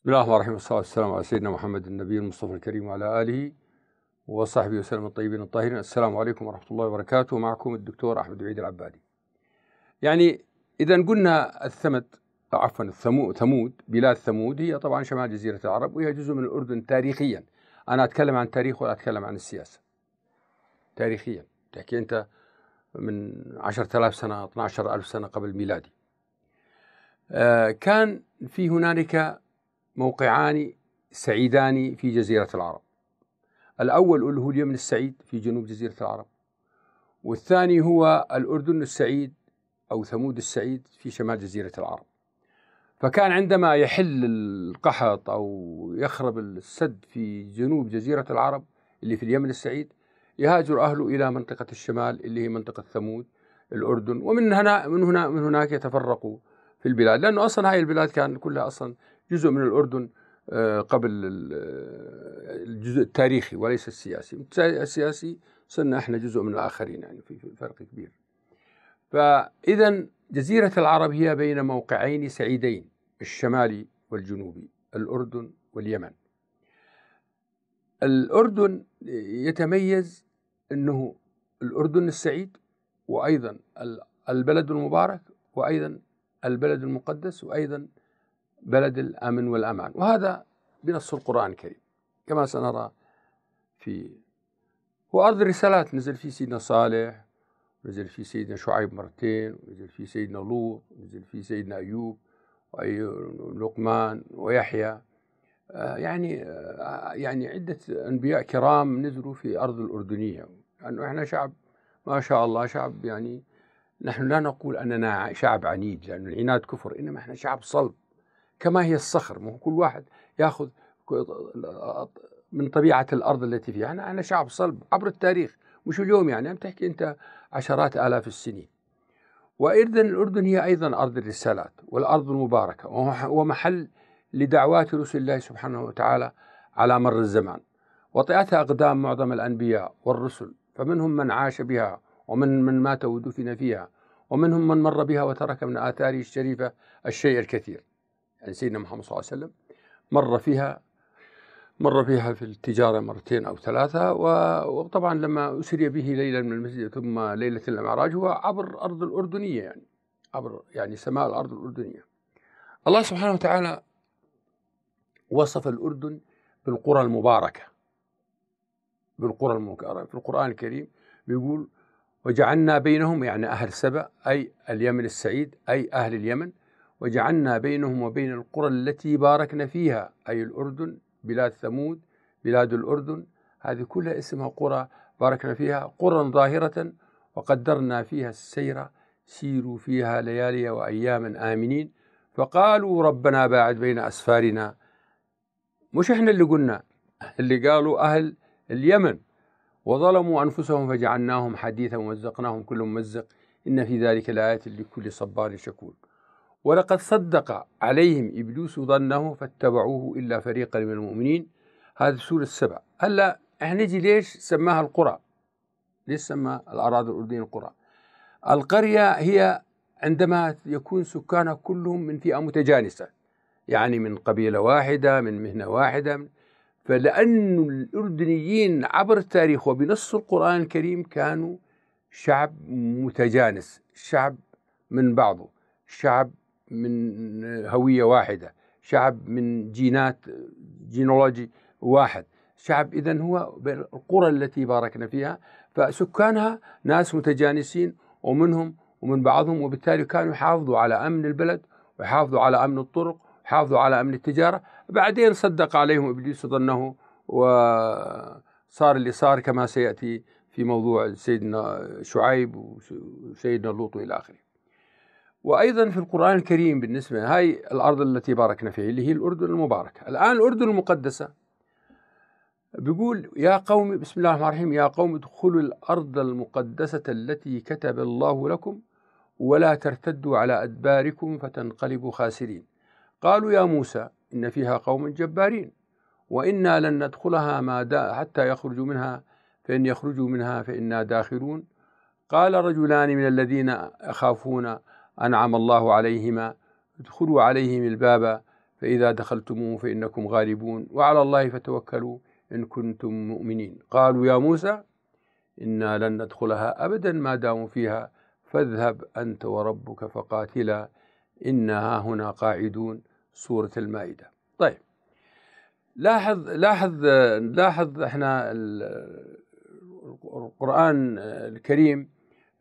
بسم الله الرحمن الرحيم والصلاة والسلام على سيدنا محمد النبي المصطفى الكريم وعلى آله وصحبه وسلم الطيبين الطاهرين السلام عليكم ورحمة الله وبركاته معكم الدكتور أحمد عيد العبادي يعني إذا قلنا الثمت عفوا ثمود بلاد ثمود هي طبعا شمال جزيرة العرب وهي جزء من الأردن تاريخيا أنا أتكلم عن تاريخ ولا أتكلم عن السياسة تاريخيا تحكي أنت من 10000 سنة 12000 سنة قبل ميلادي آه، كان في هنالك موقعان سعيدان في جزيرة العرب الأول هو اليمن السعيد في جنوب جزيرة العرب والثاني هو الأردن السعيد أو ثمود السعيد في شمال جزيرة العرب فكان عندما يحل القحط أو يخرب السد في جنوب جزيرة العرب اللي في اليمن السعيد يهاجر أهله إلى منطقة الشمال اللي هي منطقة ثمود الأردن ومن هنا من هنا من هناك يتفرقوا في البلاد لأنه أصلا هاي البلاد كان كلها أصلا جزء من الأردن آه، قبل الجزء التاريخي وليس السياسي السياسي صرنا احنا جزء من الآخرين يعني في فرق كبير فإذا جزيرة العرب هي بين موقعين سعيدين الشمالي والجنوبي الأردن واليمن الأردن يتميز أنه الأردن السعيد وأيضا البلد المبارك وأيضا البلد المقدس وأيضا بلد الأمن والأمان وهذا بنص القرآن الكريم كما سنرى في وأرض الرسالات نزل فيه سيدنا صالح نزل فيه سيدنا شعيب مرتين ونزل فيه سيدنا لوط ونزل فيه سيدنا أيوب ولقمان ويحيى آه، يعني آه، يعني عدة أنبياء كرام نزلوا في أرض الأردنية لأنه يعني إحنا شعب ما شاء الله شعب يعني نحن لا نقول أننا شعب عنيد لأن العناد كفر إنما إحنا شعب صلب كما هي الصخر مو كل واحد ياخذ من طبيعه الارض التي فيها احنا احنا شعب صلب عبر التاريخ مش اليوم يعني عم تحكي انت عشرات الاف السنين وايضا الاردن هي ايضا ارض الرسالات والارض المباركه ومحل لدعوات رسل الله سبحانه وتعالى على مر الزمان وطئتها اقدام معظم الانبياء والرسل فمنهم من عاش بها ومن من مات ودفن فيها ومنهم من مر بها وترك من آثاره الشريفة الشيء الكثير يعني سيدنا محمد صلى الله عليه وسلم مر فيها مر فيها في التجارة مرتين أو ثلاثة وطبعا لما أسري به ليلا من المسجد ثم ليلة المعراج هو عبر أرض الأردنية يعني عبر يعني سماء الأرض الأردنية الله سبحانه وتعالى وصف الأردن بالقرى المباركة بالقرى المباركة في القرآن الكريم بيقول وجعلنا بينهم يعني أهل سبأ أي اليمن السعيد أي أهل اليمن وجعلنا بينهم وبين القرى التي باركنا فيها أي الأردن بلاد ثمود بلاد الأردن هذه كلها اسمها قرى باركنا فيها قرى ظاهرة وقدرنا فيها السير سيروا فيها ليالي وأياما آمنين فقالوا ربنا باعد بين أسفارنا مش احنا اللي قلنا اللي قالوا أهل اليمن وظلموا أنفسهم فجعلناهم حديثا ومزقناهم كل ممزق إن في ذلك لآيات لكل صبار شكور ولقد صدق عليهم إبليس ظنه فاتبعوه إلا فريقا من المؤمنين هذه سورة السبع هلا احنا نجي ليش سماها القرى ليش سمى الأراضي الأردنية القرى القرية هي عندما يكون سكانها كلهم من فئة متجانسة يعني من قبيلة واحدة من مهنة واحدة فلأن الأردنيين عبر التاريخ وبنص القرآن الكريم كانوا شعب متجانس شعب من بعضه شعب من هوية واحدة شعب من جينات جينولوجي واحد شعب إذا هو القرى التي باركنا فيها فسكانها ناس متجانسين ومنهم ومن بعضهم وبالتالي كانوا يحافظوا على أمن البلد ويحافظوا على أمن الطرق ويحافظوا على أمن التجارة بعدين صدق عليهم إبليس ظنه وصار اللي صار كما سيأتي في موضوع سيدنا شعيب وسيدنا لوط والى اخره وأيضا في القرآن الكريم بالنسبة هاي الأرض التي باركنا فيها اللي هي الأردن المباركة الآن الأردن المقدسة بيقول يا قوم بسم الله الرحمن الرحيم يا قوم ادخلوا الأرض المقدسة التي كتب الله لكم ولا ترتدوا على أدباركم فتنقلبوا خاسرين قالوا يا موسى إن فيها قوم جبارين وإنا لن ندخلها ما دا حتى يخرجوا منها فإن يخرجوا منها فإنا داخلون قال رجلان من الذين أخافون أنعم الله عليهما ادخلوا عليهم الباب فإذا دخلتموه فإنكم غالبون وعلى الله فتوكلوا إن كنتم مؤمنين قالوا يا موسى إنا لن ندخلها أبدا ما داموا فيها فاذهب أنت وربك فقاتلا إنا هنا قاعدون سورة المائدة طيب لاحظ لاحظ لاحظ احنا القرآن الكريم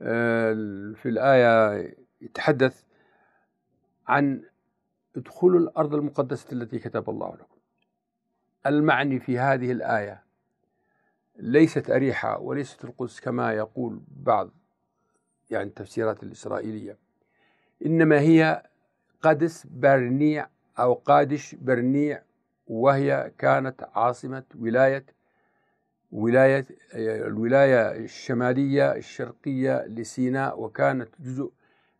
آه، في الآية يتحدث عن ادخلوا الارض المقدسه التي كتب الله لكم المعني في هذه الايه ليست اريحه وليست القدس كما يقول بعض يعني التفسيرات الاسرائيليه انما هي قدس برنيع او قادش برنيع وهي كانت عاصمه ولايه ولايه الولايه الشماليه الشرقيه لسيناء وكانت جزء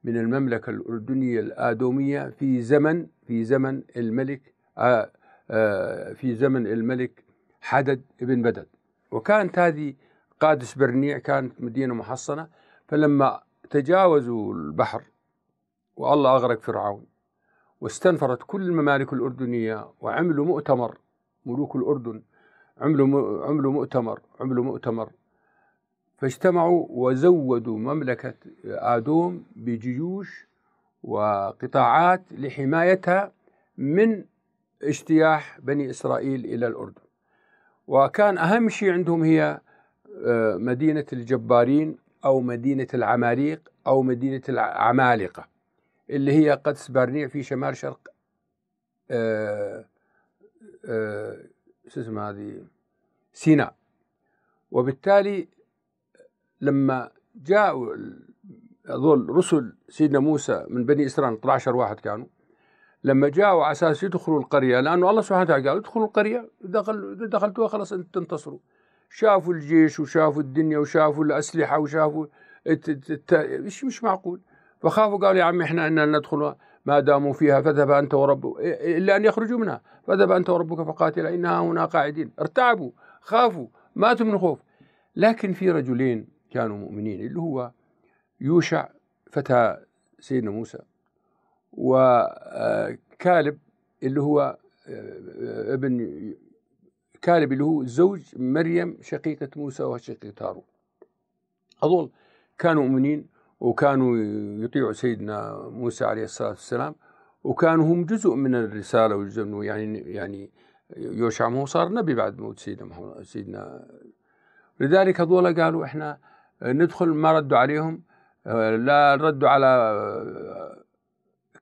من المملكة الأردنية الآدومية في زمن في زمن الملك آه، آه، في زمن الملك حدد بن بدد وكانت هذه قادس برنيع كانت مدينة محصنة فلما تجاوزوا البحر والله أغرق فرعون واستنفرت كل الممالك الأردنية وعملوا مؤتمر ملوك الأردن عملوا عملوا مؤتمر عملوا مؤتمر فاجتمعوا وزودوا مملكة آدوم بجيوش وقطاعات لحمايتها من اجتياح بني إسرائيل إلى الأردن وكان أهم شيء عندهم هي آه، مدينة الجبارين أو مدينة العماليق أو مدينة العمالقة اللي هي قدس برنيع في شمال شرق آه، آه، شو اسمها هذه سيناء وبالتالي لما جاءوا هذول رسل سيدنا موسى من بني اسرائيل 12 واحد كانوا لما جاءوا على اساس يدخلوا القريه لانه الله سبحانه وتعالى قال ادخلوا القريه دخل دخلتوها خلاص انت تنتصروا شافوا الجيش وشافوا الدنيا وشافوا الاسلحه وشافوا مش مش معقول فخافوا قالوا يا عم احنا ان ندخل ما داموا فيها فذهب انت ورب الا ان يخرجوا منها فذهب انت وربك فقاتلا انها هنا قاعدين ارتعبوا خافوا ماتوا من الخوف لكن في رجلين كانوا مؤمنين اللي هو يوشع فتى سيدنا موسى وكالب آه، اللي هو آه، ابن كالب اللي هو زوج مريم شقيقة موسى وشقيقة هارون هذول كانوا مؤمنين وكانوا يطيعوا سيدنا موسى عليه الصلاة والسلام وكانوا هم جزء من الرسالة وجزء والجنة يعني يعني يوشع ما هو صار نبي بعد موت سيدنا سيدنا لذلك هذول قالوا احنا ندخل ما ردوا عليهم آه، لا ردوا على آه،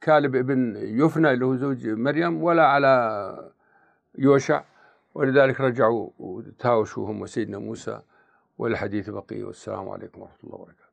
كالب ابن يفنى اللي هو زوج مريم ولا على يوشع ولذلك رجعوا وتهاوشوهم وسيدنا موسى والحديث بقي والسلام عليكم ورحمه الله وبركاته